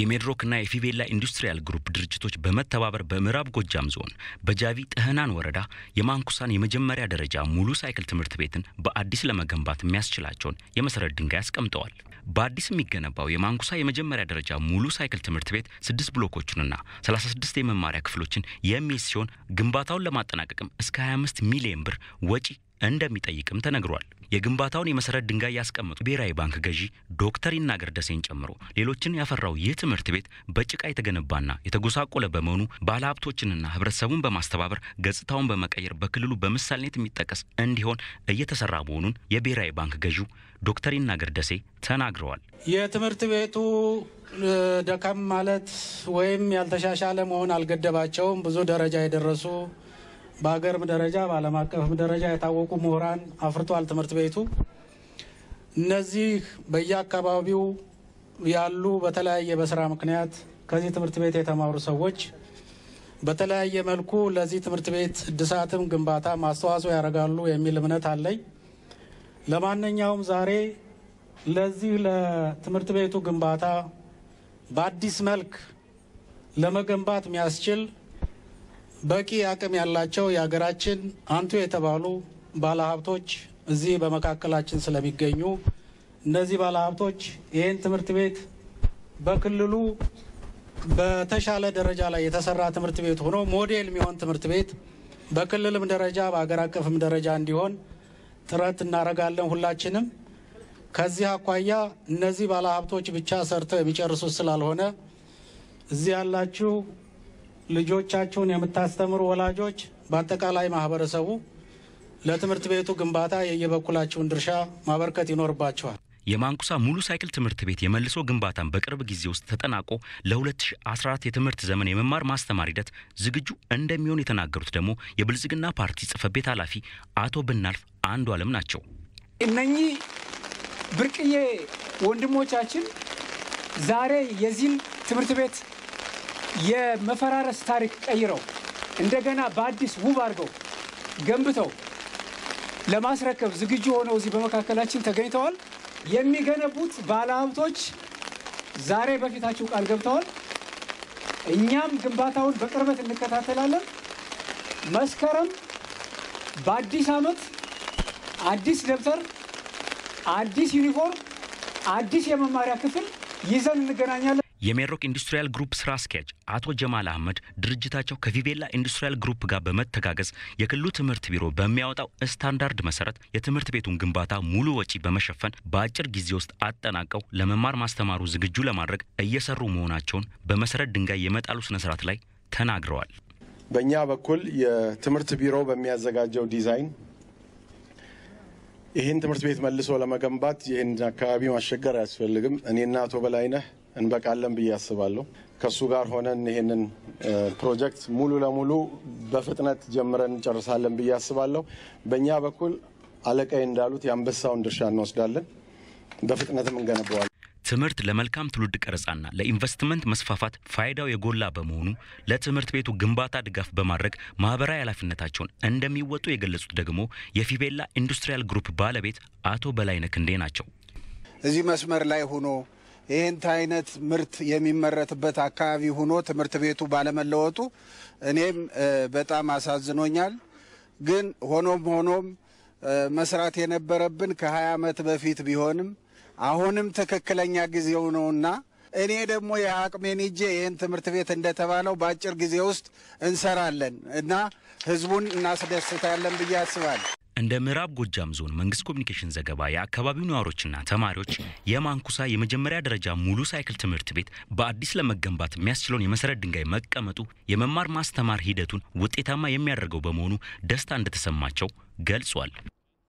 የሜድሮክና የፊቬላ ኢንዱስትሪያል ግሩፕ ድርጅቶች በመተባበር በምዕራብ ጎጃም ዞን በጃቪ ጥህናን ወረዳ የማንኩሳን የመጀመሪያ ደረጃ ሙሉ ሳይክል ትምህርት ቤትን በአዲስ ለመገንባት የሚያስችላቸውን የመሰረት ድንጋይ አስቀምጠዋል። በአዲስ የሚገነባው የማንኩሳ የመጀመሪያ ደረጃ ሙሉ ሳይክል ትምህርት ቤት ስድስት ብሎኮችንና 36 የመማሪያ ክፍሎችን የሚይዝ ሲሆን ግንባታውን ለማጠናቀቅም እስከ 25 ሚሊዮን ብር ወጪ እንደሚጠይቅም ተነግሯል። የግንባታውን የመሰረት ድንጋይ ያስቀምጡ ብሔራዊ ባንክ ገዢ ዶክተር ይናገር ደሴን ጨምሮ ሌሎችን ያፈራው ይህ ትምህርት ቤት በጭቃ የተገነባና የተጎሳቆለ በመሆኑ ባለሀብቶችንና ህብረተሰቡን በማስተባበር ገጽታውን በመቀየር በክልሉ በምሳሌነት የሚጠቀስ እንዲሆን እየተሰራ መሆኑን የብሔራዊ ባንክ ገዢው ዶክተር ይናገር ደሴ ተናግረዋል። የትምህርት ቤቱ ደከም ማለት ወይም ያልተሻሻለ መሆን አልገደባቸውም። ብዙ ደረጃ የደረሱ በሀገርም ደረጃ በዓለም አቀፍም ደረጃ የታወቁ ምሁራን አፍርቷል ትምህርት ቤቱ። እነዚህ በየአካባቢው ያሉ በተለያየ በስራ ምክንያት ከዚህ ትምህርት ቤት የተማሩ ሰዎች በተለያየ መልኩ ለዚህ ትምህርት ቤት እድሳትም ግንባታ ማስተዋጽኦ ያደርጋሉ የሚል እምነት አለኝ። ለማንኛውም ዛሬ ለዚህ ለትምህርት ቤቱ ግንባታ በአዲስ መልክ ለመገንባት የሚያስችል በቂ አቅም ያላቸው የሀገራችን አንቱ የተባሉ ባለሀብቶች እዚህ በመካከላችን ስለሚገኙ እነዚህ ባለሀብቶች ይህን ትምህርት ቤት በክልሉ በተሻለ ደረጃ ላይ የተሰራ ትምህርት ቤት ሆኖ ሞዴል የሚሆን ትምህርት ቤት በክልልም ደረጃ በሀገር አቀፍም ደረጃ እንዲሆን ጥረት እናደርጋለን ሁላችንም። ከዚህ አኳያ እነዚህ ባለሀብቶች ብቻ ሰርተው የሚጨርሱት ስላልሆነ እዚህ ያላችሁ ልጆቻችሁን የምታስተምሩ ወላጆች፣ በአጠቃላይ ማህበረሰቡ ለትምህርት ቤቱ ግንባታ የየበኩላችሁን ድርሻ ማበርከት ይኖርባችኋል። የማንኩሳ ሙሉ ሳይክል ትምህርት ቤት የመልሶ ግንባታን በቅርብ ጊዜ ውስጥ ተጠናቆ ለ2014 የትምህርት ዘመን የመማር ማስተማር ሂደት ዝግጁ እንደሚሆን የተናገሩት ደግሞ የብልጽግና ፓርቲ ጽሕፈት ቤት ኃላፊ አቶ ብናልፍ አንዱ አለም ናቸው። እነኚህ ብርቅዬ ወንድሞቻችን ዛሬ የዚህን ትምህርት ቤት የመፈራረስ ታሪክ ቀይረው እንደገና በአዲስ ውብ አድርገው ገንብተው ለማስረከብ ዝግጁ ሆነው እዚህ በመካከላችን ተገኝተዋል። የሚገነቡት ባለሀብቶች ዛሬ በፊታችሁ ቃል ገብተዋል። እኛም ግንባታውን በቅርበት እንከታተላለን። መስከረም በአዲስ ዓመት አዲስ ደብተር፣ አዲስ ዩኒፎርም፣ አዲስ የመማሪያ ክፍል ይዘን እንገናኛለን። የሜሮክ ኢንዱስትሪያል ግሩፕ ስራ አስኪያጅ አቶ ጀማል አህመድ ድርጅታቸው ከቪቬላ ኢንዱስትሪያል ግሩፕ ጋር በመተጋገዝ የክልሉ ትምህርት ቢሮ በሚያወጣው ስታንዳርድ መሰረት የትምህርት ቤቱን ግንባታ ሙሉ ወጪ በመሸፈን በአጭር ጊዜ ውስጥ አጠናቀው ለመማር ማስተማሩ ዝግጁ ለማድረግ እየሰሩ መሆናቸውን በመሰረት ድንጋይ የመጣሉ ስነስርዓት ላይ ተናግረዋል። በእኛ በኩል የትምህርት ቢሮ በሚያዘጋጀው ዲዛይን ይህን ትምህርት ቤት መልሶ ለመገንባት ይህን አካባቢ ማሸገር አያስፈልግም። እኔና አቶ በላይነህ እንበቃለን ብዬ አስባለሁ። ከእሱ ጋር ሆነን ይሄንን ፕሮጀክት ሙሉ ለሙሉ በፍጥነት ጀምረን እንጨርሳለን ብዬ አስባለሁ። በእኛ በኩል አለቃይ እንዳሉት የአንበሳውን ድርሻ እንወስዳለን፣ በፍጥነትም እንገነባዋለን። ትምህርት ለመልካም ትውልድ ቀረጻና ለኢንቨስትመንት መስፋፋት ፋይዳው የጎላ በመሆኑ ለትምህርት ቤቱ ግንባታ ድጋፍ በማድረግ ማህበራዊ ኃላፊነታቸውን እንደሚወጡ የገለጹት ደግሞ የፊቤላ ኢንዱስትሪያል ግሩፕ ባለቤት አቶ በላይነህ ክንዴ ናቸው። እዚህ መስመር ላይ ሆኖ ይህንት አይነት ምርት የሚመረትበት አካባቢ ሆኖ ትምህርት ቤቱ ባለመለወጡ እኔም በጣም አሳዝኖኛል። ግን ሆኖም ሆኖም መስራት የነበረብን ከ20 ዓመት በፊት ቢሆንም አሁንም ትክክለኛ ጊዜው ነውና እኔ ደግሞ የአቅሜን ይዤ ይህን ትምህርት ቤት እንደተባለው በአጭር ጊዜ ውስጥ እንሰራለን እና ህዝቡን እናስደስታለን ብዬ አስባለሁ። እንደ ምዕራብ ጎጃም ዞን መንግስት ኮሚኒኬሽን ዘገባ የአካባቢው ነዋሪዎችና ተማሪዎች የማንኩሳ የመጀመሪያ ደረጃ ሙሉ ሳይክል ትምህርት ቤት በአዲስ ለመገንባት የሚያስችለውን የመሰረት ድንጋይ መቀመጡ የመማር ማስተማር ሂደቱን ውጤታማ የሚያደርገው በመሆኑ ደስታ እንደተሰማቸው ገልጿል።